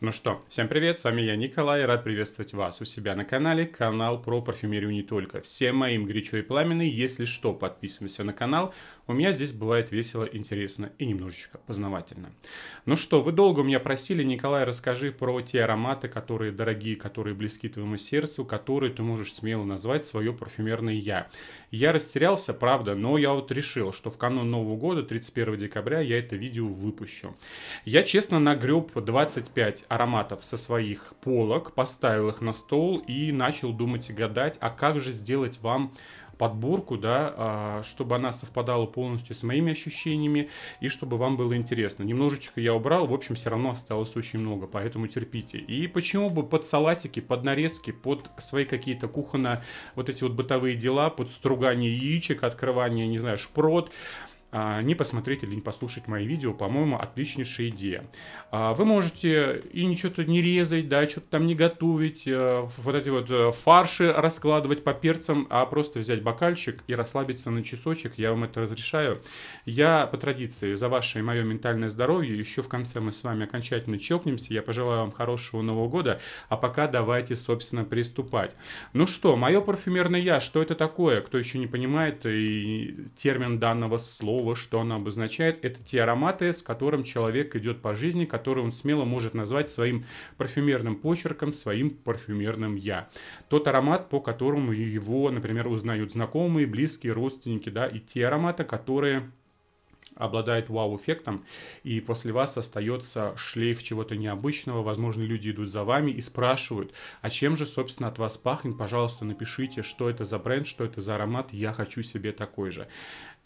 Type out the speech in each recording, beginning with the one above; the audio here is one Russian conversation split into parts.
Ну что, всем привет, с вами я Николай, рад приветствовать вас у себя на канале, канал про парфюмерию не только. Всем моим горячо и пламенно, если что, подписываемся на канал, у меня здесь бывает весело, интересно и немножечко познавательно. Ну что, вы долго у меня просили, Николай, расскажи про те ароматы, которые дорогие, которые близки твоему сердцу, которые ты можешь смело назвать свое парфюмерное «я». Я растерялся, правда, но я вот решил, что в канун Нового года, 31 декабря, я это видео выпущу. Я честно нагреб 25 пять ароматов со своих полок, поставил их на стол и начал думать и гадать, а как же сделать вам подборку, да, а, чтобы она совпадала полностью с моими ощущениями и чтобы вам было интересно. Немножечко я убрал, в общем, все равно осталось очень много, поэтому терпите. И почему бы под салатики, под нарезки, под свои какие-то кухонные вот эти вот бытовые дела, под стругание яичек, открывание, не знаю, шпрот, а, не посмотреть или не послушать мои видео, по-моему, отличнейшая идея. А, вы можете и ничего-то не резать, да, что-то там не готовить, э, вот эти вот э, фарши раскладывать по перцам, а просто взять бокальчик и расслабиться на часочек, я вам это разрешаю. Я по традиции за ваше и мое ментальное здоровье, еще в конце мы с вами окончательно чокнемся, я пожелаю вам хорошего Нового года, а пока давайте, собственно, приступать. Ну что, мое парфюмерное я, что это такое? Кто еще не понимает э, и термин данного слова, первого, что она обозначает, это те ароматы, с которым человек идет по жизни, которые он смело может назвать своим парфюмерным почерком, своим парфюмерным «я». Тот аромат, по которому его, например, узнают знакомые, близкие, родственники, да, и те ароматы, которые обладает вау-эффектом, и после вас остается шлейф чего-то необычного. Возможно, люди идут за вами и спрашивают, а чем же, собственно, от вас пахнет? Пожалуйста, напишите, что это за бренд, что это за аромат, я хочу себе такой же.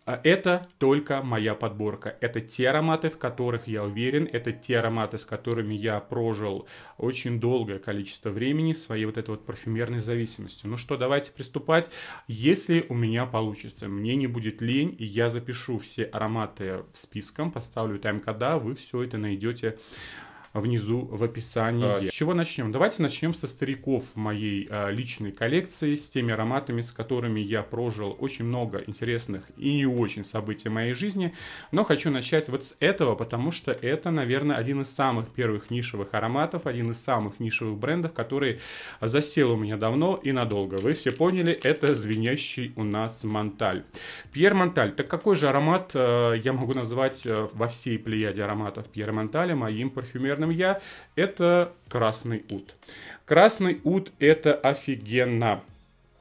А это только моя подборка. Это те ароматы, в которых я уверен, это те ароматы, с которыми я прожил очень долгое количество времени своей вот этой вот парфюмерной зависимостью. Ну что, давайте приступать. Если у меня получится, мне не будет лень, и я запишу все ароматы списком, поставлю тайм-кода, вы все это найдете внизу в описании. А, с чего начнем? Давайте начнем со стариков моей а, личной коллекции, с теми ароматами, с которыми я прожил очень много интересных и не очень событий моей жизни. Но хочу начать вот с этого, потому что это, наверное, один из самых первых нишевых ароматов, один из самых нишевых брендов, который засел у меня давно и надолго. Вы все поняли, это звенящий у нас Монталь. Пьер Монталь. Так какой же аромат э, я могу назвать э, во всей плеяде ароматов Пьера Монталя моим парфюмерным красным я, это красный ут. Красный ут это офигенно.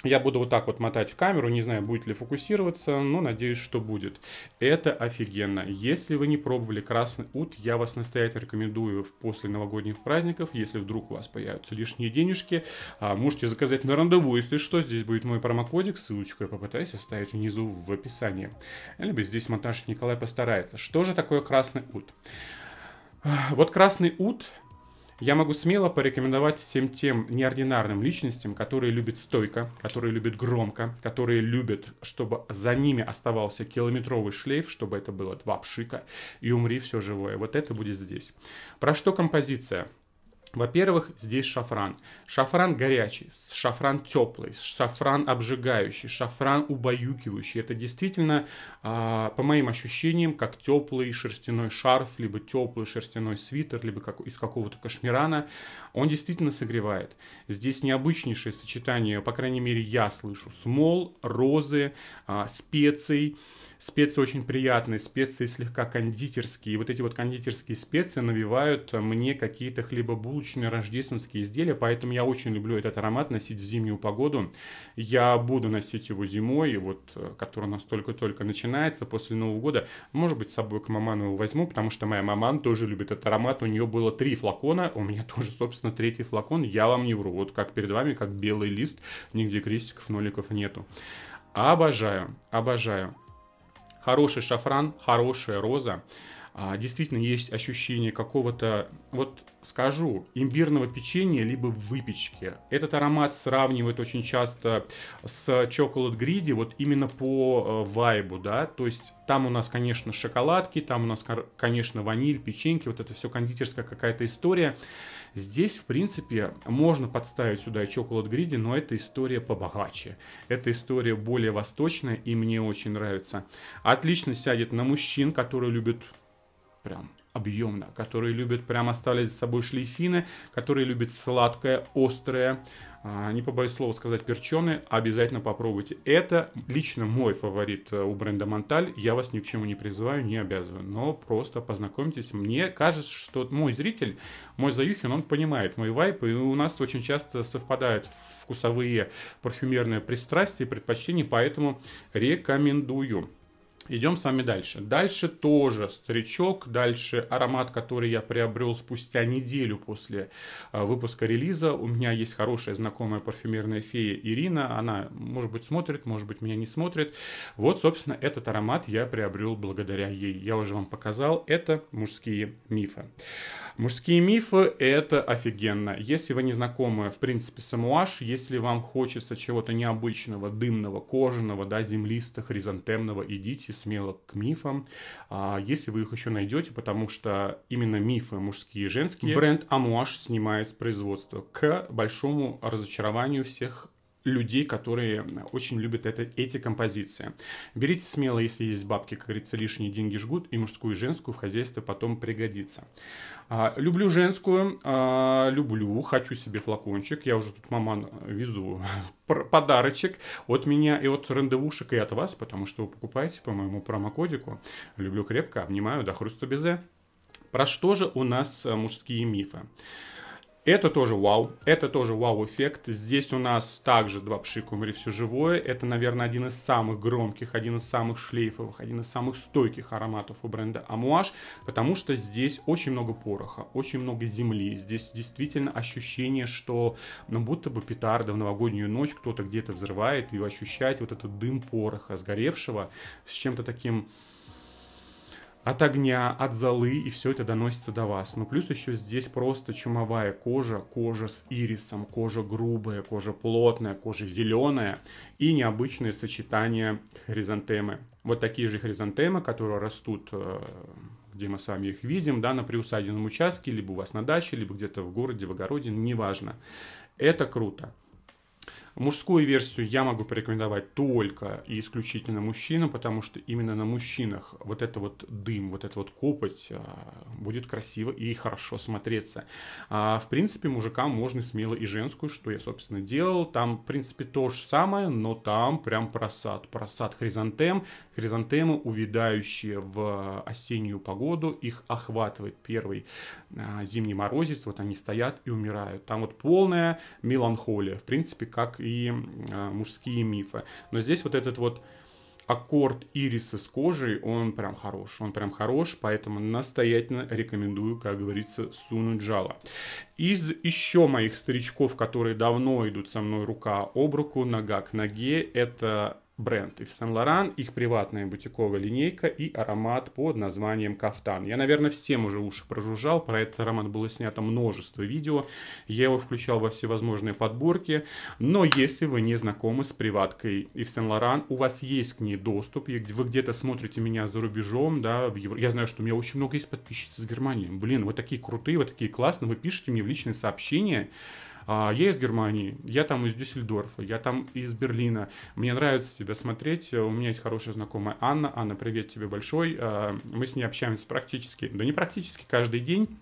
Я буду вот так вот мотать в камеру, не знаю, будет ли фокусироваться, но надеюсь, что будет. Это офигенно. Если вы не пробовали красный ут, я вас настоятельно рекомендую после новогодних праздников, если вдруг у вас появятся лишние денежки, а, можете заказать на рандеву, если что, здесь будет мой промокодик, ссылочку я попытаюсь оставить внизу в описании. Либо здесь монтаж Николай постарается. Что же такое красный ут? Вот красный ут я могу смело порекомендовать всем тем неординарным личностям, которые любят стойко, которые любят громко, которые любят, чтобы за ними оставался километровый шлейф, чтобы это было два пшика и умри все живое. Вот это будет здесь. Про что композиция? Во-первых, здесь шафран. Шафран горячий, шафран теплый, шафран обжигающий, шафран убаюкивающий. Это действительно, а, по моим ощущениям, как теплый шерстяной шарф, либо теплый шерстяной свитер, либо как, из какого-то кашмирана. Он действительно согревает. Здесь необычнейшее сочетание, по крайней мере, я слышу, смол, розы, а, специй. Специи очень приятные, специи слегка кондитерские. И вот эти вот кондитерские специи навевают мне какие-то хлебобулочные штучные рождественские изделия, поэтому я очень люблю этот аромат носить в зимнюю погоду. Я буду носить его зимой, вот, э, который у нас только-только начинается после Нового года. Может быть, с собой к Маманову возьму, потому что моя маман тоже любит этот аромат. У нее было три флакона, у меня тоже, собственно, третий флакон. Я вам не вру, вот как перед вами, как белый лист, нигде крестиков, ноликов нету. Обожаю, обожаю. Хороший шафран, хорошая роза. А, действительно есть ощущение какого-то, вот скажу, имбирного печенья либо выпечки. Этот аромат сравнивают очень часто с чоколад Гриди, вот именно по э, вайбу, да, то есть там у нас, конечно, шоколадки, там у нас, конечно, ваниль, печеньки, вот это все кондитерская какая-то история. Здесь, в принципе, можно подставить сюда и Chocolate Greedy, но эта история побогаче. Эта история более восточная и мне очень нравится. Отлично сядет на мужчин, которые любят прям объемно, которые любят прям оставлять за собой шлейфины, которые любят сладкое, острое, а, не побоюсь слова сказать, перченые, обязательно попробуйте. Это лично мой фаворит э, у бренда Монталь. Я вас ни к чему не призываю, не обязываю, но просто познакомьтесь. Мне кажется, что мой зритель, мой Заюхин, он понимает мой вайп, и у нас очень часто совпадают вкусовые парфюмерные пристрастия и предпочтения, поэтому рекомендую. Идем с вами дальше. Дальше тоже старичок, дальше аромат, который я приобрел спустя неделю после а, выпуска релиза. У меня есть хорошая знакомая парфюмерная фея Ирина. Она, может быть, смотрит, может быть, меня не смотрит. Вот, собственно, этот аромат я приобрел благодаря ей. Я уже вам показал. Это мужские мифы. Мужские мифы – это офигенно. Если вы не знакомы, в принципе, с амуаш, если вам хочется чего-то необычного, дымного, кожаного, да, землисто хризантемного, идите, смело к мифам, а, если вы их еще найдете, потому что именно мифы мужские и женские бренд Амуаш снимает с производства к большому разочарованию всех людей, которые очень любят это, эти композиции. Берите смело, если есть бабки, как говорится, лишние деньги жгут, и мужскую, и женскую в хозяйстве потом пригодится. А, люблю женскую, а, люблю, хочу себе флакончик, я уже тут, маман, везу подарочек от меня и от рандевушек, и от вас, потому что вы покупаете по моему промокодику. Люблю крепко, обнимаю, до хруста безе. «э». Про что же у нас э, мужские мифы? Это тоже вау, это тоже вау-эффект. Здесь у нас также два пшика «Умри все живое». Это, наверное, один из самых громких, один из самых шлейфовых, один из самых стойких ароматов у бренда Амуаш, потому что здесь очень много пороха, очень много земли. Здесь действительно ощущение, что ну, будто бы петарда в новогоднюю ночь кто-то где-то взрывает, и ощущать вот этот дым пороха сгоревшего с чем-то таким от огня, от золы, и все это доносится до вас. Но ну, плюс еще здесь просто чумовая кожа, кожа с ирисом, кожа грубая, кожа плотная, кожа зеленая и необычное сочетание хризантемы. Вот такие же хризантемы, которые растут э, где мы с вами их видим, да, на приусадебном участке, либо у вас на даче, либо где-то в городе, в огороде, неважно. Это круто. Мужскую версию я могу порекомендовать только и исключительно мужчинам, потому что именно на мужчинах вот это вот дым, вот это вот копоть а, будет красиво и хорошо смотреться. А, в принципе, мужикам можно смело и женскую, что я, собственно, делал. Там, в принципе, то же самое, но там прям просад. Просад хризантем. Хризантемы, увядающие в осеннюю погоду, их охватывает первый а, зимний морозец. Вот они стоят и умирают. Там вот полная меланхолия, в принципе, как и э, мужские мифы. Но здесь вот этот вот аккорд ириса с кожей, он прям хорош. Он прям хорош, поэтому настоятельно рекомендую, как говорится, сунуть жало. Из еще моих старичков, которые давно идут со мной рука об руку, нога к ноге, это бренд Ив Сен Лоран, их приватная бутиковая линейка и аромат под названием «Кафтан». Я, наверное, всем уже уши прожужжал, про этот аромат было снято множество видео, я его включал во всевозможные подборки, но если вы не знакомы с приваткой Ив Сен Лоран, у вас есть к ней доступ, и вы где-то смотрите меня за рубежом, да, в Евро... я знаю, что у меня очень много есть подписчиц из Германии, блин, вы такие крутые, вы такие классные, вы пишете мне в личные сообщения, а, я из Германии, я там из Дюссельдорфа, я там из Берлина. Мне нравится тебя смотреть. У меня есть хорошая знакомая Анна. Анна, привет тебе большой. А, мы с ней общаемся практически, да не практически каждый день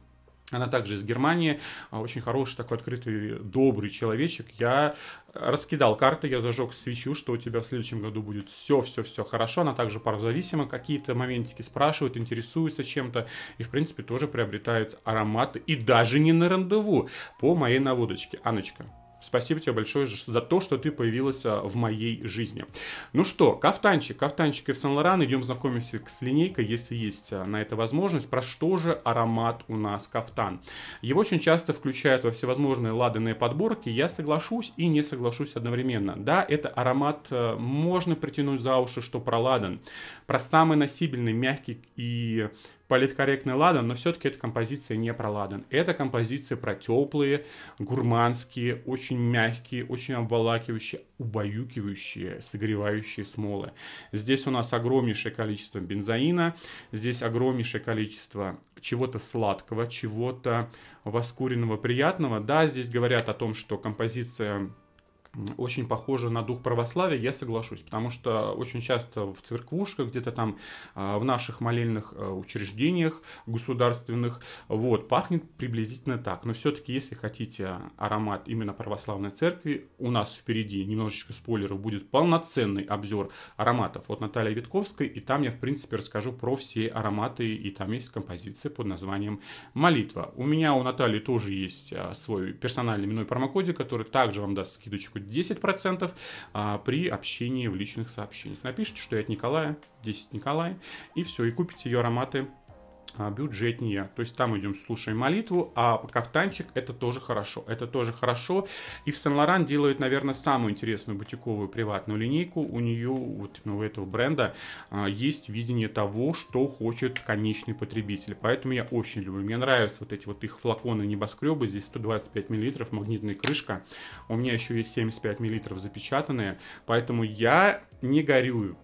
она также из Германии, а, очень хороший такой открытый, добрый человечек. Я раскидал карты, я зажег свечу, что у тебя в следующем году будет все-все-все хорошо. Она также парозависима, какие-то моментики спрашивает, интересуется чем-то. И, в принципе, тоже приобретает ароматы и даже не на рандеву по моей наводочке. Аночка, Спасибо тебе большое за то, что ты появилась а, в моей жизни. Ну что, кафтанчик, кафтанчик Ив Сен-Лоран, идем знакомимся с линейкой, если есть а, на это возможность. Про что же аромат у нас кафтан? Его очень часто включают во всевозможные ладанные подборки. Я соглашусь и не соглашусь одновременно. Да, это аромат а, можно притянуть за уши, что про ладан. Про самый носибельный, мягкий и политкорректный ладан, но все-таки эта композиция не про ладан. Это композиция про теплые, гурманские, очень мягкие, очень обволакивающие, убаюкивающие, согревающие смолы. Здесь у нас огромнейшее количество бензоина, здесь огромнейшее количество чего-то сладкого, чего-то воскуренного, приятного. Да, здесь говорят о том, что композиция очень похоже на дух православия, я соглашусь, потому что очень часто в церквушках, где-то там а, в наших молельных э, учреждениях государственных, вот, пахнет приблизительно так. Но все-таки, если хотите аромат именно православной церкви, у нас впереди, немножечко спойлеров, будет полноценный обзор ароматов от Натальи Витковской, и там я, в принципе, расскажу про все ароматы, и там есть композиция под названием «Молитва». У меня у Натальи тоже есть а, свой персональный именной промокодик, который также вам даст скидочку 10% а, при общении в личных сообщениях. Напишите, что я от Николая, 10 Николай, и все, и купите ее ароматы а, бюджетнее. То есть там идем, слушаем молитву, а кафтанчик это тоже хорошо. Это тоже хорошо. И в Сен-Лоран делают, наверное, самую интересную бутиковую приватную линейку. У нее, вот ну, у этого бренда, а, есть видение того, что хочет конечный потребитель. Поэтому я очень люблю. Мне нравятся вот эти вот их флаконы небоскребы. Здесь 125 мл, магнитная крышка. У меня еще есть 75 мл запечатанные. Поэтому я не горюю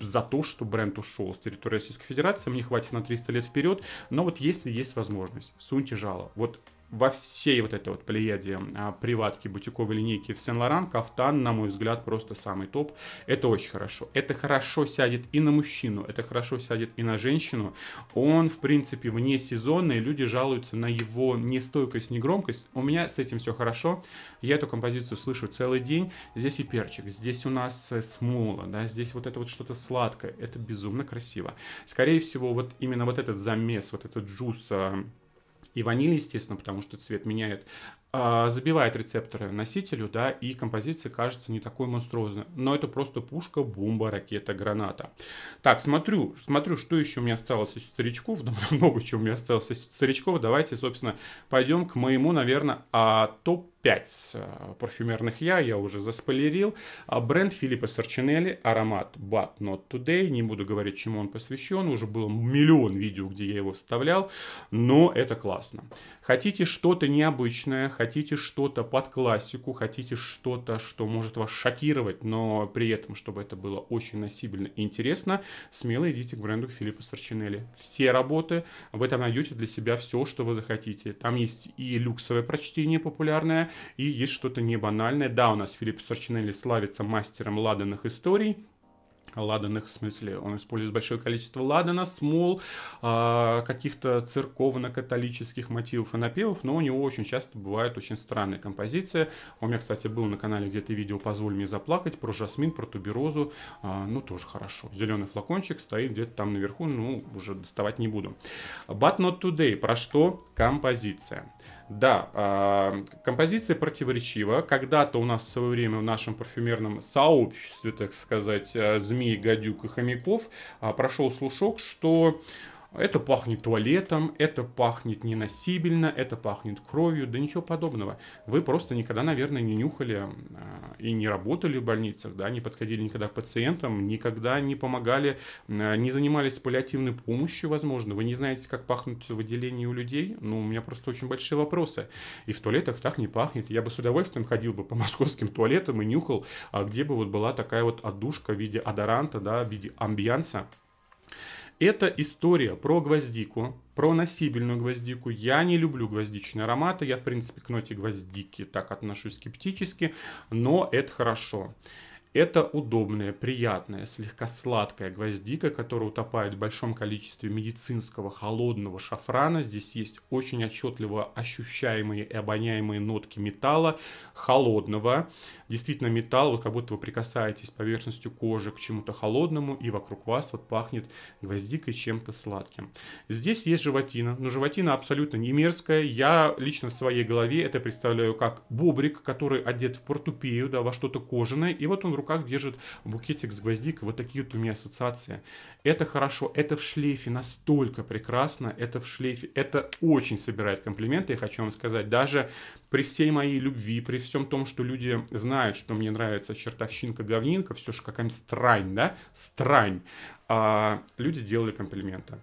за то, что бренд ушел с территории Российской Федерации, мне хватит на 300 лет вперед, но вот если есть возможность, суньте жало. Вот во всей вот этой вот плеяде а, приватки бутиковой линейки в Сен-Лоран кафтан, на мой взгляд, просто самый топ. Это очень хорошо. Это хорошо сядет и на мужчину, это хорошо сядет и на женщину. Он, в принципе, вне сезона и люди жалуются на его нестойкость, негромкость. У меня с этим все хорошо. Я эту композицию слышу целый день. Здесь и перчик, здесь у нас э, смола, да, здесь вот это вот что-то сладкое. Это безумно красиво. Скорее всего, вот именно вот этот замес, вот этот джуз а, и ваниль, естественно, потому что цвет меняет, а, забивает рецепторы носителю, да, и композиция кажется не такой монструозной. Но это просто пушка, бомба, ракета, граната. Так, смотрю, смотрю, что еще у меня осталось из старичков, да много чего у меня осталось из старичков. Давайте, собственно, пойдем к моему, наверное, а, топ 5 э, парфюмерных я, я уже заспойлерил. А бренд Филиппа Сарчинелли, аромат But Not Today. Не буду говорить, чему он посвящен. Уже было миллион видео, где я его вставлял. Но это классно. Хотите что-то необычное, хотите что-то под классику, хотите что-то, что может вас шокировать, но при этом, чтобы это было очень насильно и интересно, смело идите к бренду Филиппа Сарчинелли. Все работы, вы там найдете для себя все, что вы захотите. Там есть и люксовое прочтение популярное, и есть что-то не банальное. Да, у нас Филипп Сорчинелли славится мастером ладанных историй, ладаных, в смысле, он использует большое количество ладана, смол, а, каких-то церковно-католических мотивов и напевов, но у него очень часто бывают очень странные композиции. У меня, кстати, был на канале где-то видео «Позволь мне заплакать» про жасмин, про туберозу, а, ну, тоже хорошо. Зеленый флакончик стоит где-то там наверху, ну, уже доставать не буду. But Not Today, про что композиция? Да, а, композиция противоречива. Когда-то у нас в свое время в нашем парфюмерном сообществе, так сказать, э, змей, гадюк и хомяков а, прошел слушок, что это пахнет туалетом, это пахнет ненасибельно, это пахнет кровью, да ничего подобного. Вы просто никогда, наверное, не нюхали э, и не работали в больницах, да, не подходили никогда к пациентам, никогда не помогали, э, не занимались паллиативной помощью, возможно. Вы не знаете, как пахнут выделения у людей. Ну, у меня просто очень большие вопросы. И в туалетах так не пахнет. Я бы с удовольствием ходил бы по московским туалетам и нюхал, А где бы вот была такая вот отдушка в виде адоранта, да, в виде амбианса, это история про гвоздику, про носибельную гвоздику. Я не люблю гвоздичные ароматы, я, в принципе, к ноте гвоздики так отношусь скептически, но это хорошо. Хорошо. Это удобная, приятная, слегка сладкая гвоздика, которая утопает в большом количестве медицинского холодного шафрана. Здесь есть очень отчетливо ощущаемые и обоняемые нотки металла холодного. Действительно, металл, вот как будто вы прикасаетесь поверхностью кожи к чему-то холодному, и вокруг вас вот пахнет гвоздикой чем-то сладким. Здесь есть животина, но животина абсолютно не мерзкая. Я лично в своей голове это представляю как бобрик, который одет в портупею, да, во что-то кожаное, и вот он руках держит букетик с гвоздикой. Вот такие вот у меня ассоциации. Это хорошо, это в шлейфе настолько прекрасно, это в шлейфе, это очень собирает комплименты, я хочу вам сказать. Даже при всей моей любви, при всем том, что люди знают, что мне нравится чертовщинка, говнинка, все же какая-нибудь странь, да, странь, а, люди делали комплименты.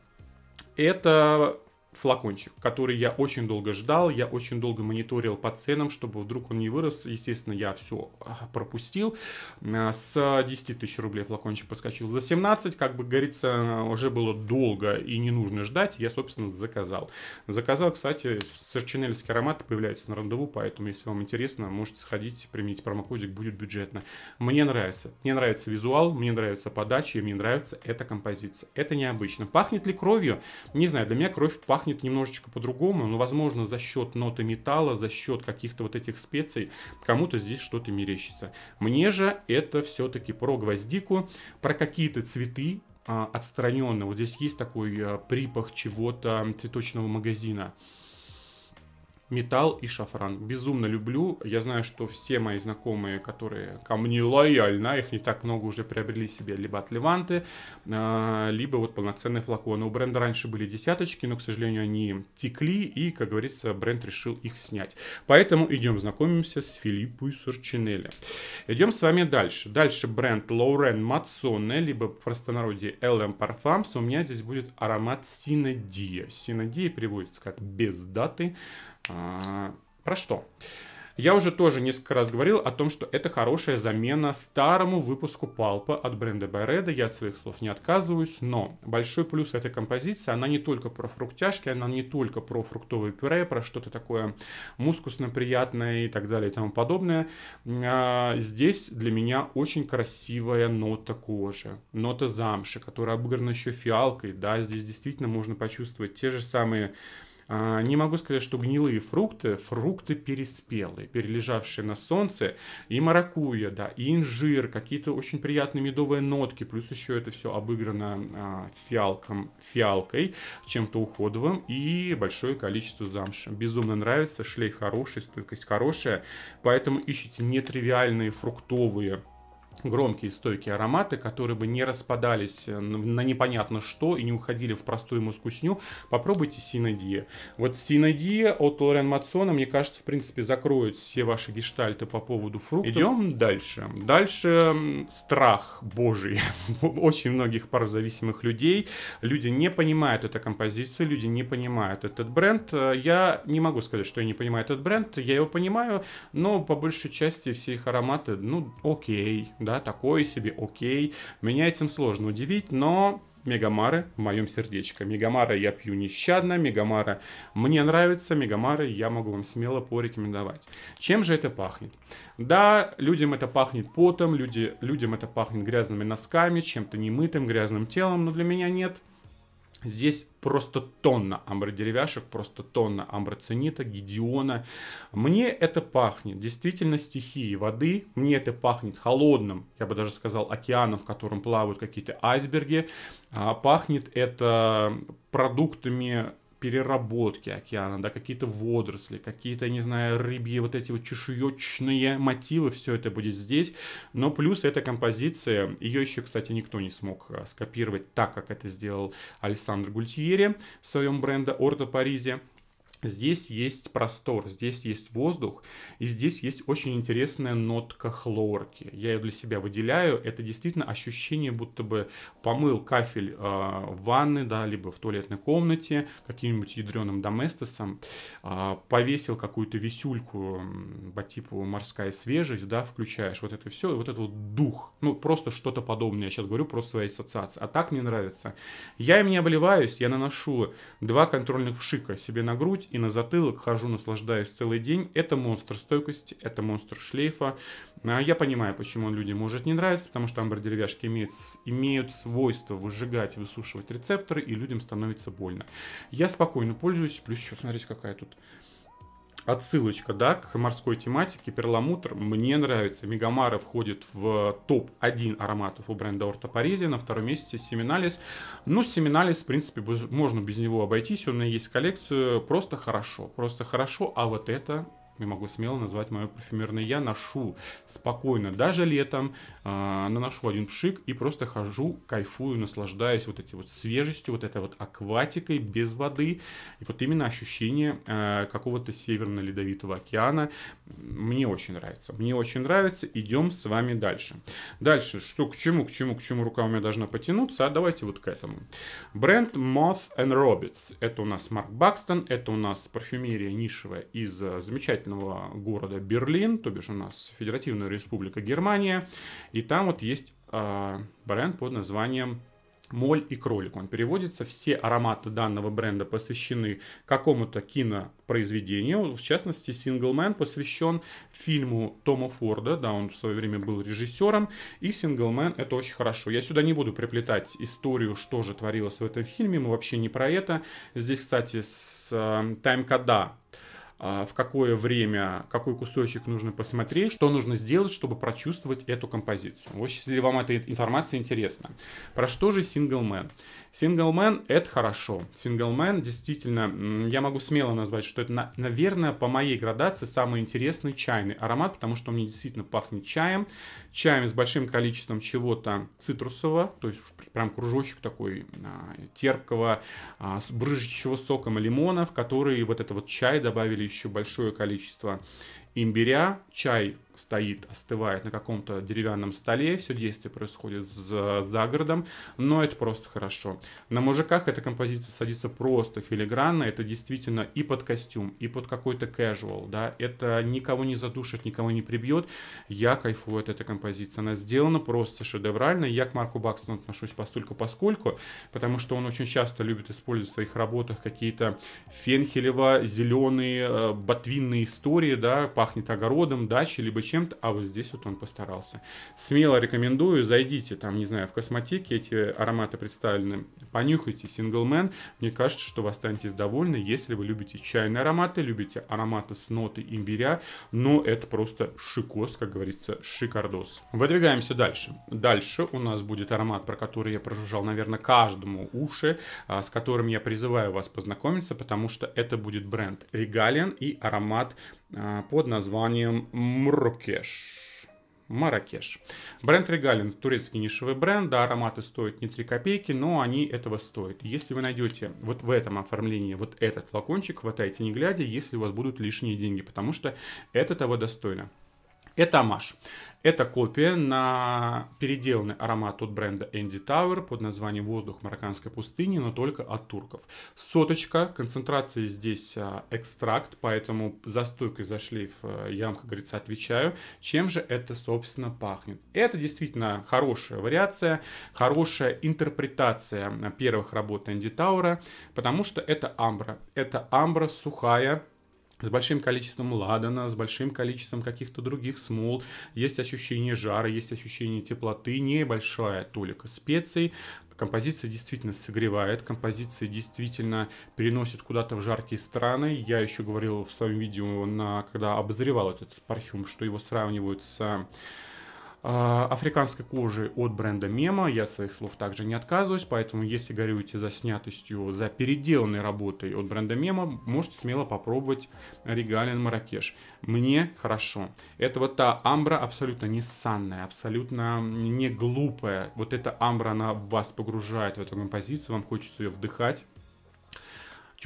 Это флакончик, который я очень долго ждал, я очень долго мониторил по ценам, чтобы вдруг он не вырос. Естественно, я все а, пропустил. А, с 10 тысяч рублей флакончик подскочил за 17, как бы говорится, уже было долго и не нужно ждать, я, собственно, заказал. Заказал, кстати, серчинельский аромат появляется на рандеву, поэтому, если вам интересно, можете сходить, применить промокодик, будет бюджетно. Мне нравится. Мне нравится визуал, мне нравится подача, и мне нравится эта композиция. Это необычно. Пахнет ли кровью? Не знаю, для меня кровь пахнет пахнет немножечко по-другому, но, возможно, за счет ноты металла, за счет каких-то вот этих специй, кому-то здесь что-то мерещится. Мне же это все-таки про гвоздику, про какие-то цветы, а, отстраненно. Вот здесь есть такой а, припах чего-то цветочного магазина металл и шафран. Безумно люблю. Я знаю, что все мои знакомые, которые ко мне лояльны, а их не так много уже приобрели себе либо от Леванты, а, либо вот полноценные флаконы. У бренда раньше были десяточки, но, к сожалению, они текли, и, как говорится, бренд решил их снять. Поэтому идем знакомимся с Филиппой Сурчинелли. Идем с вами дальше. Дальше бренд Лорен Матсоне, либо в простонародье LM Parfums. У меня здесь будет аромат Синодия. Синодия переводится как «без даты». А, про что? Я уже тоже несколько раз говорил о том, что это хорошая замена старому выпуску Палпа от бренда Байреда. Я от своих слов не отказываюсь, но большой плюс этой композиции, она не только про фруктяшки, она не только про фруктовое пюре, про что-то такое мускусно приятное и так далее и тому подобное. А, здесь для меня очень красивая нота кожи, нота замши, которая обыграна еще фиалкой. Да, здесь действительно можно почувствовать те же самые а, не могу сказать, что гнилые фрукты, фрукты переспелые, перележавшие на солнце, и маракуйя, да, и инжир, какие-то очень приятные медовые нотки, плюс еще это все обыграно а, фиалком, фиалкой, чем-то уходовым, и большое количество замши. Безумно нравится, шлейф хороший, стойкость хорошая, поэтому ищите нетривиальные фруктовые громкие стойкие ароматы, которые бы не распадались э, на непонятно что и не уходили в простую мускусню, попробуйте Синодия. Вот Синодия от Лорен Матсона, мне кажется, в принципе, закроет все ваши гештальты по поводу фруктов. Идем дальше. Дальше страх божий. Очень многих парозависимых людей. Люди не понимают эту композицию, люди не понимают этот бренд. Э, я не могу сказать, что я не понимаю этот бренд, я его понимаю, но по большей части все их ароматы, ну, окей, да, такое себе, окей. Меня этим сложно удивить, но Мегамары в моем сердечке. Мегамары я пью нещадно, Мегамара мне нравится, Мегамары я могу вам смело порекомендовать. Чем же это пахнет? Да, людям это пахнет потом, люди, людям это пахнет грязными носками, чем-то немытым, грязным телом, но для меня нет – Здесь просто тонна деревяшек, просто тонна амброцинита, гидиона. Мне это пахнет действительно стихии воды, мне это пахнет холодным, я бы даже сказал, океаном, в котором плавают какие-то айсберги. А, пахнет это продуктами переработки океана, да, какие-то водоросли, какие-то, не знаю, рыбьи вот эти вот чешуёчные мотивы, все это будет здесь. Но плюс эта композиция, ее еще, кстати, никто не смог э, скопировать так, как это сделал Александр Гультьери в своем бренде Орто Паризе. Здесь есть простор, здесь есть воздух, и здесь есть очень интересная нотка хлорки. Я ее для себя выделяю. Это действительно ощущение, будто бы помыл кафель э, в ванной, да, либо в туалетной комнате каким-нибудь ядреным доместосом, э, повесил какую-то висюльку по типу морская свежесть, да, включаешь вот это все, и вот этот вот дух. Ну, просто что-то подобное. Я сейчас говорю про свои ассоциации. А так мне нравится. Я им не обливаюсь, я наношу два контрольных вшика себе на грудь, грудь и на затылок хожу, наслаждаюсь целый день. Это монстр стойкости, это монстр шлейфа. А, я понимаю, почему он людям может не нравиться, потому что амбродеревяшки имеют, имеют свойство выжигать, высушивать рецепторы, и людям становится больно. Я спокойно пользуюсь, плюс еще, смотрите, какая тут отсылочка, да, к морской тематике. Перламутр мне нравится. Мегамара входит в топ-1 ароматов у бренда Орта Паризия. На втором месте Семиналис. Ну, Семиналис, в принципе, можно без него обойтись. у и есть коллекцию. Просто хорошо. Просто хорошо. А вот это я могу смело назвать мою парфюмерную. Я ношу спокойно, даже летом, э, наношу один пшик и просто хожу, кайфую, наслаждаюсь вот этой вот свежестью, вот этой вот акватикой без воды. И вот именно ощущение э, какого-то северно-ледовитого океана мне очень нравится. Мне очень нравится. Идем с вами дальше. Дальше, что к чему, к чему, к чему рука у меня должна потянуться, а давайте вот к этому. Бренд Moth and Robots. Это у нас Марк Бакстон, это у нас парфюмерия нишевая из э, замечательного замечательного города Берлин, то бишь у нас Федеративная Республика Германия, и там вот есть э, бренд под названием Моль и кролик. Он переводится. Все ароматы данного бренда посвящены какому-то кинопроизведению. В частности, Синглмен посвящен фильму Тома Форда. Да, он в свое время был режиссером. И Синглмен это очень хорошо. Я сюда не буду приплетать историю, что же творилось в этом фильме. Мы вообще не про это. Здесь, кстати, с э, а, Таймкада. Кода а, в какое время, какой кусочек нужно посмотреть, что нужно сделать, чтобы прочувствовать эту композицию. Вот если вам эта информация интересна. Про что же Single Man? Синглмен — это хорошо. Синглмен действительно, я могу смело назвать, что это, наверное, по моей градации самый интересный чайный аромат, потому что он мне действительно пахнет чаем. Чаем с большим количеством чего-то цитрусового, то есть прям кружочек такой а, терпкого, а, с брыжущего соком лимонов, в который вот этот вот чай добавили еще большое количество имбиря. Чай стоит, остывает на каком-то деревянном столе, все действие происходит за, за городом, но это просто хорошо. На мужиках эта композиция садится просто филигранно, это действительно и под костюм, и под какой-то casual, да, это никого не задушит, никого не прибьет, я кайфую от этой композиции, она сделана просто шедеврально, я к Марку Бакстону отношусь постольку поскольку, потому что он очень часто любит использовать в своих работах какие-то фенхелево-зеленые э, ботвинные истории, да, пахнет огородом, дачей, либо чем-то, а вот здесь вот он постарался. Смело рекомендую, зайдите там, не знаю, в косметике, эти ароматы представлены, понюхайте Single Man. Мне кажется, что вы останетесь довольны, если вы любите чайные ароматы, любите ароматы с ноты имбиря, но это просто шикос, как говорится, шикардос. Выдвигаемся дальше. Дальше у нас будет аромат, про который я прожужжал, наверное, каждому уши, а, с которым я призываю вас познакомиться, потому что это будет бренд Regalian и аромат а, под названием Мрокеш. Маракеш. Бренд Регалин, турецкий нишевый бренд, да, ароматы стоят не 3 копейки, но они этого стоят. Если вы найдете вот в этом оформлении вот этот флакончик, хватайте не глядя, если у вас будут лишние деньги, потому что это того достойно. Это Амаш. Это копия на переделанный аромат от бренда Энди Тауэр под названием «Воздух марокканской пустыни», но только от турков. Соточка, концентрация здесь а, экстракт, поэтому за стойкой зашли в а, я говорится, отвечаю. Чем же это, собственно, пахнет? Это действительно хорошая вариация, хорошая интерпретация а, первых работ Энди Тауэра, потому что это амбра. Это амбра сухая, с большим количеством ладана, с большим количеством каких-то других смол, есть ощущение жара, есть ощущение теплоты, небольшая толика специй, композиция действительно согревает, композиция действительно переносит куда-то в жаркие страны. Я еще говорил в своем видео, на, когда обозревал этот парфюм, что его сравнивают с а, африканской кожи от бренда Мема. Я от своих слов также не отказываюсь, поэтому если горюете за снятостью, за переделанной работой от бренда Мема, можете смело попробовать Регалин Маракеш. Мне хорошо. Это вот та амбра абсолютно не санная, абсолютно не глупая. Вот эта амбра, она вас погружает в эту композицию, вам хочется ее вдыхать,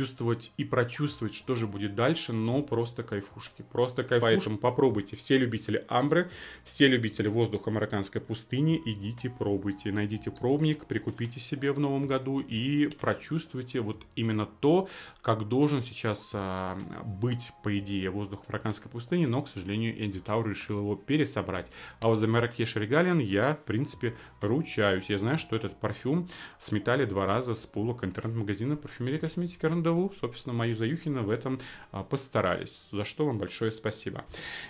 чувствовать и прочувствовать, что же будет дальше, но просто кайфушки. Просто кайфушки. Поэтому попробуйте. Все любители амбры, все любители воздуха марокканской пустыни, идите пробуйте. Найдите пробник, прикупите себе в новом году и прочувствуйте вот именно то, как должен сейчас а, быть, по идее, воздух марокканской пустыни, но, к сожалению, Энди Тау решил его пересобрать. А вот за Маракеш Регалиан я, в принципе, ручаюсь. Я знаю, что этот парфюм сметали два раза с полок интернет-магазина парфюмерии косметики Рандо Даву, собственно, Маюза Юхина в этом а, постарались, за что вам большое спасибо.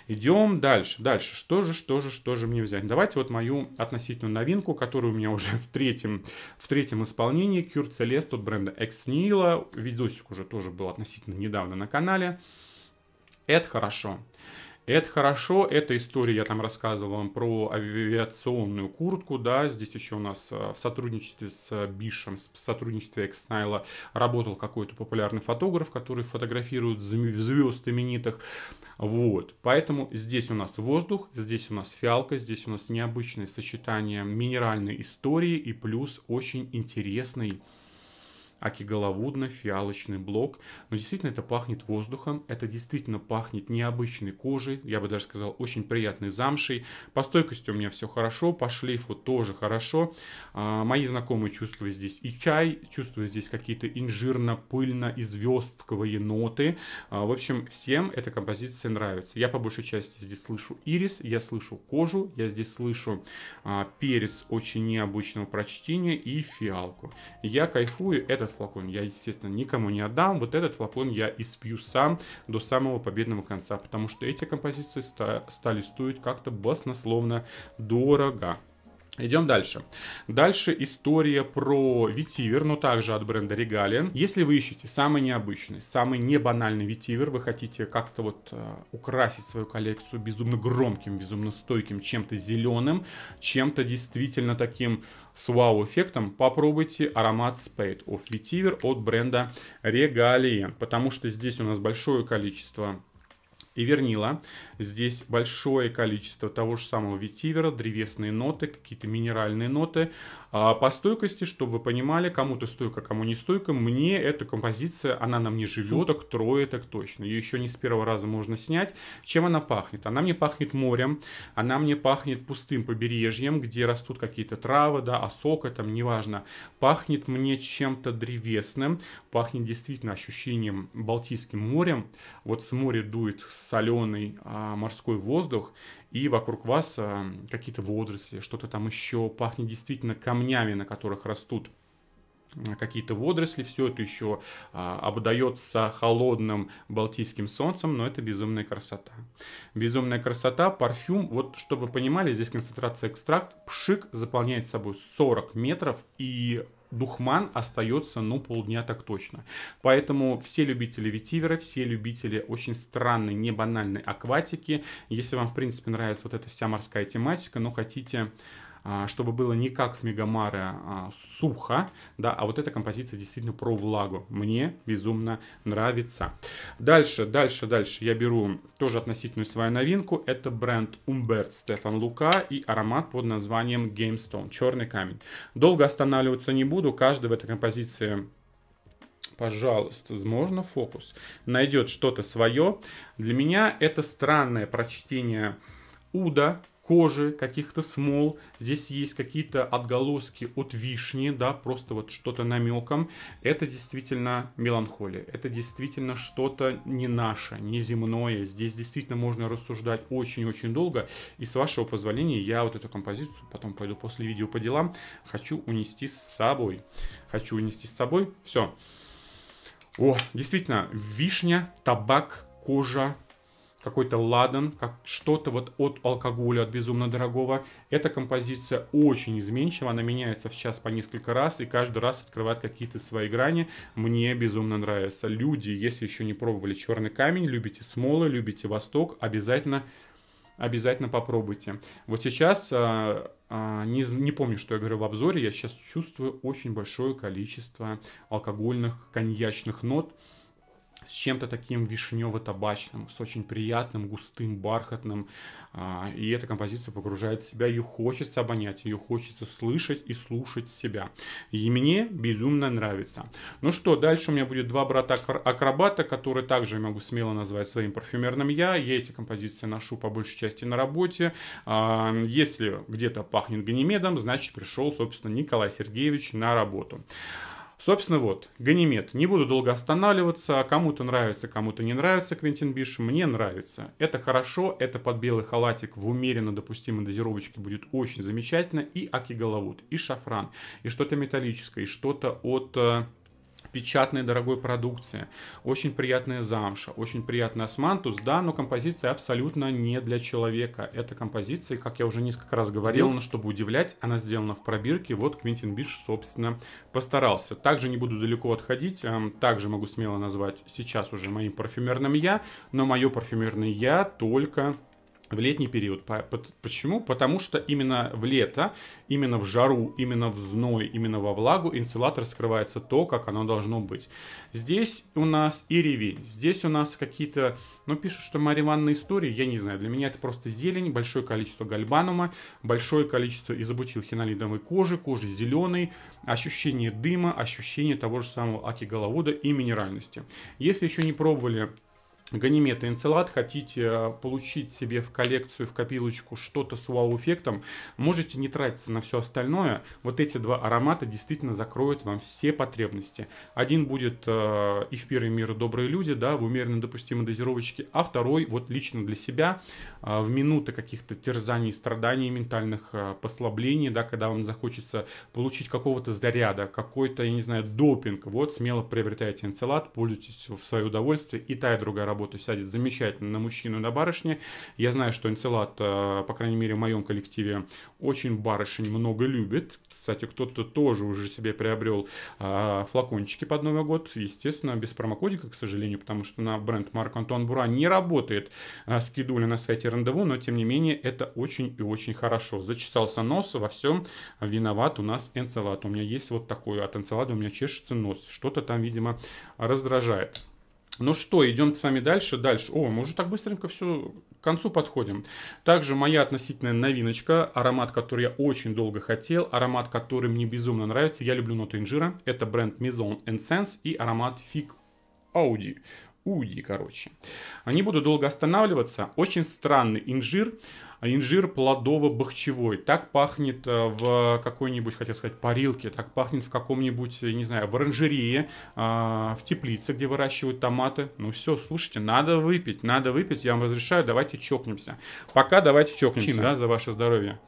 Идем дальше, дальше, что же, что же, что же мне взять? Давайте вот мою относительную новинку, которую у меня уже в третьем, в третьем исполнении, Кюр Целест от бренда Экс Нила, видосик уже тоже был относительно недавно на канале. Это хорошо. Это хорошо, эта история, я там рассказывал вам про авиационную куртку, да, здесь еще у нас э, в сотрудничестве с Бишем, в сотрудничестве Экснайла работал какой-то популярный фотограф, который фотографирует звезд именитых, вот, поэтому здесь у нас воздух, здесь у нас фиалка, здесь у нас необычное сочетание минеральной истории и плюс очень интересный акиголовудно-фиалочный блок. Но действительно это пахнет воздухом, это действительно пахнет необычной кожей, я бы даже сказал, очень приятной замшей. По стойкости у меня все хорошо, по шлейфу тоже хорошо. А, мои знакомые чувствуют здесь и чай, чувствуют здесь какие-то инжирно-пыльно известковые ноты. А, в общем, всем эта композиция нравится. Я по большей части здесь слышу ирис, я слышу кожу, я здесь слышу а, перец очень необычного прочтения и фиалку. Я кайфую, это этот флакон я, естественно, никому не отдам, вот этот флакон я испью сам до самого победного конца, потому что эти композиции ста стали стоить как-то баснословно дорого. Идем дальше. Дальше история про витивер, но также от бренда Regalia. Если вы ищете самый необычный, самый небанальный банальный витивер, вы хотите как-то вот э, украсить свою коллекцию безумно громким, безумно стойким, чем-то зеленым, чем-то действительно таким с вау-эффектом, попробуйте аромат Spade of Vetiver от бренда Regalian, потому что здесь у нас большое количество и вернила. Здесь большое количество того же самого ветивера, древесные ноты, какие-то минеральные ноты. А, по стойкости, чтобы вы понимали, кому-то стойка, кому не стойка, мне эта композиция, она на мне живет, так трое, так точно. Ее еще не с первого раза можно снять. Чем она пахнет? Она мне пахнет морем, она мне пахнет пустым побережьем, где растут какие-то травы, да, осока, там, неважно. Пахнет мне чем-то древесным, пахнет действительно ощущением Балтийским морем. Вот с моря дует соленый а, морской воздух, и вокруг вас а, какие-то водоросли, что-то там еще пахнет действительно камнями, на которых растут а, какие-то водоросли, все это еще а, обдается холодным балтийским солнцем, но это безумная красота. Безумная красота, парфюм, вот чтобы вы понимали, здесь концентрация экстракт, пшик заполняет собой 40 метров и Духман остается, ну, полдня так точно. Поэтому все любители ветивера, все любители очень странной, не банальной акватики, если вам, в принципе, нравится вот эта вся морская тематика, но хотите а, чтобы было не как в Мегамаре а, сухо, да, а вот эта композиция действительно про влагу. Мне безумно нравится. Дальше, дальше, дальше я беру тоже относительную свою новинку. Это бренд Umbert Стефан Лука и аромат под названием Gamestone, черный камень. Долго останавливаться не буду, каждый в этой композиции пожалуйста, возможно, фокус, найдет что-то свое. Для меня это странное прочтение Уда, кожи, каких-то смол. Здесь есть какие-то отголоски от вишни, да, просто вот что-то намеком. Это действительно меланхолия. Это действительно что-то не наше, не земное. Здесь действительно можно рассуждать очень-очень долго. И с вашего позволения я вот эту композицию потом пойду после видео по делам. Хочу унести с собой. Хочу унести с собой. Все. О, действительно, вишня, табак, кожа, какой-то ладан, как что-то вот от алкоголя, от безумно дорогого. Эта композиция очень изменчива, она меняется сейчас по несколько раз, и каждый раз открывает какие-то свои грани. Мне безумно нравится. Люди, если еще не пробовали черный камень, любите смолы, любите восток, обязательно обязательно попробуйте. Вот сейчас, а, а, не, не помню, что я говорил в обзоре, я сейчас чувствую очень большое количество алкогольных, коньячных нот с чем-то таким вишнево-табачным, с очень приятным, густым, бархатным. А, и эта композиция погружает в себя, ее хочется обонять, ее хочется слышать и слушать себя. И мне безумно нравится. Ну что, дальше у меня будет два брата-акробата, которые также я могу смело назвать своим парфюмерным я. Я эти композиции ношу по большей части на работе. А, если где-то пахнет Ганимедом, значит пришел, собственно, Николай Сергеевич на работу. Собственно, вот, Ганимед. Не буду долго останавливаться. Кому-то нравится, кому-то не нравится Квентин Биш. Мне нравится. Это хорошо, это под белый халатик в умеренно допустимой дозировочке будет очень замечательно. И Аки Головуд, и Шафран, и что-то металлическое, и что-то от э, печатной дорогой продукции. Очень приятная замша, очень приятный османтус, да, но композиция абсолютно не для человека. Эта композиция, как я уже несколько раз говорил, сделана, чтобы удивлять, она сделана в пробирке, вот Квинтин Биш, собственно, постарался. Также не буду далеко отходить, эм, также могу смело назвать сейчас уже моим парфюмерным я, но мое парфюмерное я только в летний период. Почему? Потому что именно в лето, именно в жару, именно в зной, именно во влагу инсулатор скрывается то, как оно должно быть. Здесь у нас и реви, здесь у нас какие-то, ну пишут, что Марья Ивановна истории, я не знаю, для меня это просто зелень, большое количество гальбанума, большое количество изобутилхинолидовой кожи, кожи зеленой, ощущение дыма, ощущение того же самого аки головода и минеральности. Если еще не пробовали Ганимед и Энцелад хотите э, получить себе в коллекцию, в копилочку что-то с вау-эффектом, можете не тратиться на все остальное. Вот эти два аромата действительно закроют вам все потребности. Один будет э, и в первый мир добрые люди, да, в умеренно допустимой дозировочке, а второй вот лично для себя э, в минуты каких-то терзаний, страданий, ментальных э, послаблений, да, когда вам захочется получить какого-то заряда, какой-то, я не знаю, допинг, вот смело приобретайте Энцелад, пользуйтесь в свое удовольствие, и та и другая работа работу сядет замечательно на мужчину и на барышне. Я знаю, что Энцелад, э, по крайней мере, в моем коллективе очень барышень много любит. Кстати, кто-то тоже уже себе приобрел э, флакончики под Новый год, естественно, без промокодика, к сожалению, потому что на бренд Марк Антон Бура не работает э, скидули на сайте рандеву, но тем не менее это очень и очень хорошо. Зачесался нос, во всем виноват у нас энцелад. У меня есть вот такой, от энцелада у меня чешется нос. Что-то там, видимо, раздражает. Ну что, идем с вами дальше. Дальше. О, мы уже так быстренько все к концу подходим. Также моя относительная новиночка, аромат, который я очень долго хотел, аромат, который мне безумно нравится. Я люблю ноты инжира. Это бренд Maison Incense и аромат Fig Audi уди, короче. Не буду долго останавливаться. Очень странный инжир. Инжир плодово-бахчевой. Так пахнет э, в какой-нибудь, хотел сказать, парилке. Так пахнет в каком-нибудь, не знаю, в оранжерее, э, в теплице, где выращивают томаты. Ну все, слушайте, надо выпить, надо выпить. Я вам разрешаю, давайте чокнемся. Пока давайте чокнемся, Чин, да, за ваше здоровье.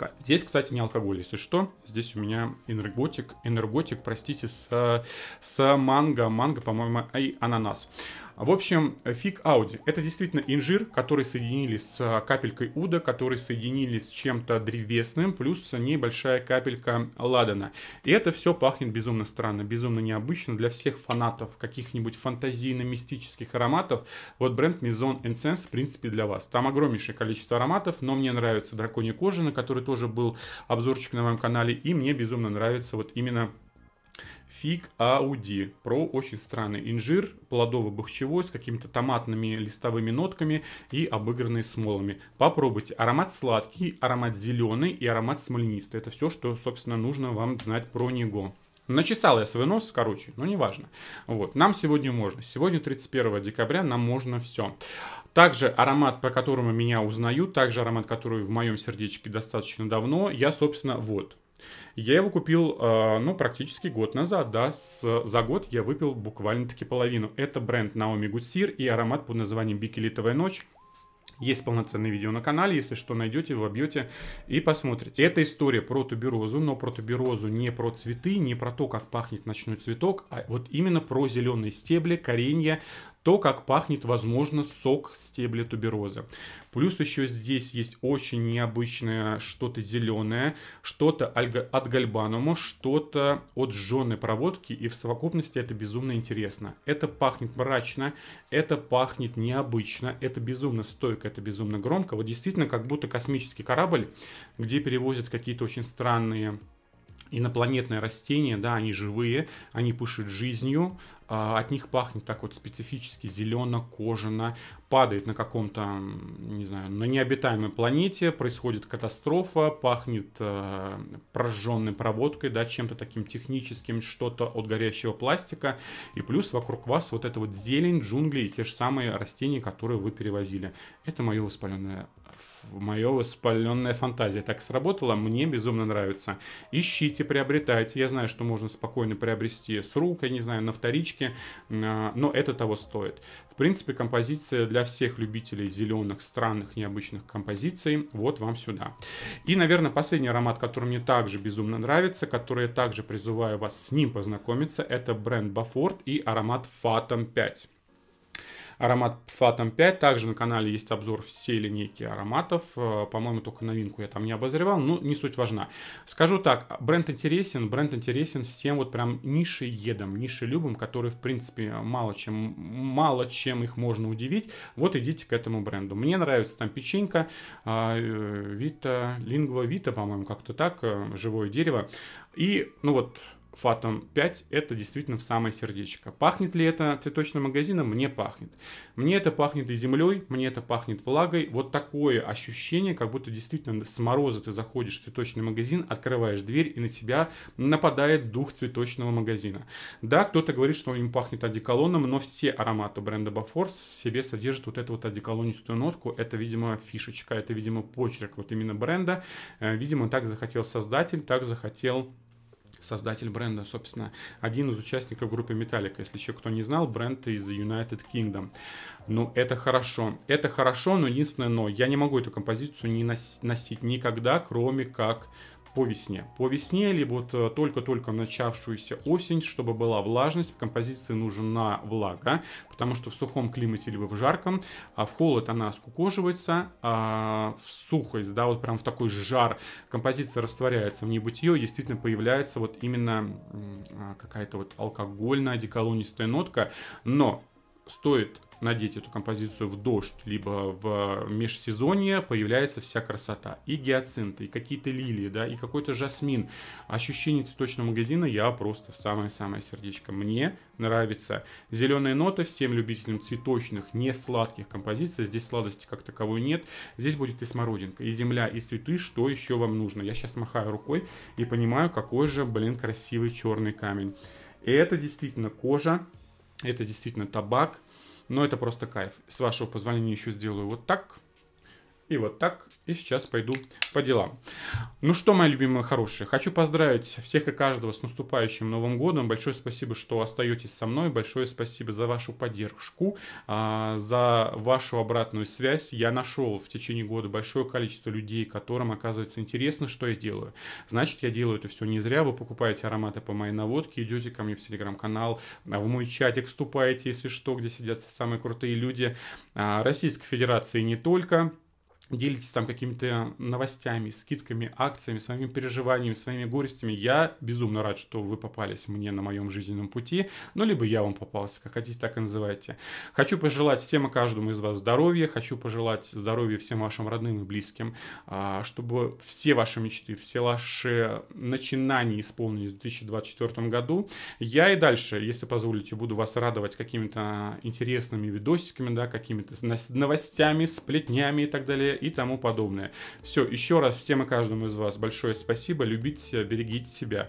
молочка. Здесь, кстати, не алкоголь, если что. Здесь у меня энерготик, энерготик, простите, с, с манго, манго, по-моему, и ананас. А, в общем, фиг Ауди. Это действительно инжир, который соединили с а, капелькой уда, который соединили с чем-то древесным, плюс небольшая капелька ладана. И это все пахнет безумно странно, безумно необычно для всех фанатов каких-нибудь фантазийно-мистических ароматов. Вот бренд Maison Incense, в принципе, для вас. Там огромнейшее количество ароматов, но мне нравится Драконья кожа, на который тоже был обзорчик на моем канале, и мне безумно нравится вот именно Фиг Ауди. Про очень странный инжир, плодово-бахчевой с какими-то томатными листовыми нотками и обыгранные смолами. Попробуйте. Аромат сладкий, аромат зеленый и аромат смоленистый. Это все, что, собственно, нужно вам знать про него. Начесал я свой нос, короче, но неважно. Вот, нам сегодня можно. Сегодня 31 декабря, нам можно все. Также аромат, по которому меня узнают, также аромат, который в моем сердечке достаточно давно, я, собственно, вот, я его купил, а, ну, практически год назад, да, за год я выпил буквально-таки половину. Это бренд Наоми Гудсир и аромат под названием «Бикелитовая ночь». Есть полноценное видео на канале, если что, найдете, вобьете и посмотрите. Это история про туберозу, но про туберозу не про цветы, не про то, как пахнет ночной цветок, а вот именно про зеленые стебли, коренья, то, как пахнет, возможно, сок стебля тубероза. Плюс еще здесь есть очень необычное что-то зеленое, что-то от гальбанума, что-то от жженой проводки, и в совокупности это безумно интересно. Это пахнет мрачно, это пахнет необычно, это безумно стойко, это безумно громко. Вот действительно, как будто космический корабль, где перевозят какие-то очень странные инопланетные растения, да, они живые, они пышут жизнью, а, от них пахнет так вот специфически зелено, кожано, падает на каком-то, не знаю, на необитаемой планете, происходит катастрофа, пахнет э, а, прожженной проводкой, да, чем-то таким техническим, что-то от горящего пластика, и плюс вокруг вас вот эта вот зелень, джунгли и те же самые растения, которые вы перевозили. Это мое воспаленное мое воспаленная фантазия так сработала, мне безумно нравится. Ищите, приобретайте. Я знаю, что можно спокойно приобрести с рук, я не знаю, на вторичке, а, но это того стоит. В принципе, композиция для всех любителей зеленых, странных, необычных композиций. Вот вам сюда. И, наверное, последний аромат, который мне также безумно нравится, который я также призываю вас с ним познакомиться, это бренд Бафорд и аромат Фатом 5. Аромат Platinum 5. Также на канале есть обзор всей линейки ароматов. Э, по-моему, только новинку я там не обозревал, но не суть важна. Скажу так, бренд интересен, бренд интересен всем вот прям нишеедам, любым, которые, в принципе, мало чем, мало чем их можно удивить. Вот идите к этому бренду. Мне нравится там печенька Вита, Лингва Вита, по-моему, как-то так, э, живое дерево. И, ну вот, Phantom 5 это действительно в самое сердечко. Пахнет ли это цветочным магазином? Мне пахнет. Мне это пахнет и землей, мне это пахнет влагой. Вот такое ощущение, как будто действительно с мороза ты заходишь в цветочный магазин, открываешь дверь и на тебя нападает дух цветочного магазина. Да, кто-то говорит, что он им пахнет одеколоном, но все ароматы бренда Бафорс себе содержат вот эту вот одеколонистую нотку. Это, видимо, фишечка, это, видимо, почерк вот именно бренда. Э, видимо, так захотел создатель, так захотел создатель бренда, собственно, один из участников группы Metallica. Если еще кто не знал, бренд из United Kingdom. Ну, это хорошо. Это хорошо, но единственное но. Я не могу эту композицию не носить никогда, кроме как по весне. По весне, либо вот э, только-только начавшуюся осень, чтобы была влажность, в композиции нужна влага, потому что в сухом климате, либо в жарком, а в холод она скукоживается, а в сухость, да, вот прям в такой жар композиция растворяется в небытие, действительно появляется вот именно а, какая-то вот алкогольная, деколонистая нотка, но стоит надеть эту композицию в дождь, либо в э, межсезонье, появляется вся красота. И гиацинты, и какие-то лилии, да, и какой-то жасмин. Ощущение цветочного магазина я просто в самое-самое сердечко. Мне нравится. Зеленые ноты всем любителям цветочных, не сладких композиций. Здесь сладости как таковой нет. Здесь будет и смородинка, и земля, и цветы, что еще вам нужно. Я сейчас махаю рукой и понимаю, какой же, блин, красивый черный камень. И это действительно кожа, это действительно табак, но это просто кайф. С вашего позволения еще сделаю вот так. И вот так. И сейчас пойду по делам. Ну что, мои любимые хорошие, хочу поздравить всех и каждого с наступающим Новым Годом. Большое спасибо, что остаетесь со мной. Большое спасибо за вашу поддержку, а, за вашу обратную связь. Я нашел в течение года большое количество людей, которым оказывается интересно, что я делаю. Значит, я делаю это все не зря. Вы покупаете ароматы по моей наводке, идете ко мне в телеграм-канал, а, в мой чатик вступаете, если что, где сидят самые крутые люди а, Российской Федерации не только делитесь там какими-то э, новостями, скидками, акциями, своими переживаниями, своими горестями. Я безумно рад, что вы попались мне на моем жизненном пути, ну, либо я вам попался, как хотите, так и называйте. Хочу пожелать всем и каждому из вас здоровья, хочу пожелать здоровья всем вашим родным и близким, а, чтобы все ваши мечты, все ваши начинания исполнились в 2024 году. Я и дальше, если позволите, буду вас радовать какими-то интересными видосиками, да, какими-то новостями, сплетнями и так далее и тому подобное. Все, еще раз всем и каждому из вас большое спасибо. Любите себя, берегите себя.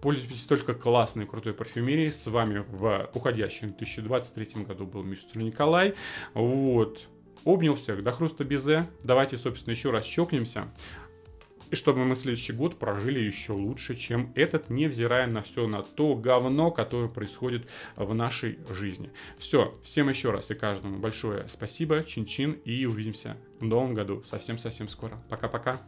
Пользуйтесь только классной, крутой парфюмерией. С вами в уходящем 2023 году был мистер Николай. Вот. Обнял всех до хруста безе. «э». Давайте, собственно, еще раз чокнемся и чтобы мы следующий год прожили еще лучше, чем этот, невзирая на все на то говно, которое происходит в нашей жизни. Все, всем еще раз и каждому большое спасибо, чин-чин, и увидимся в новом году совсем-совсем скоро. Пока-пока.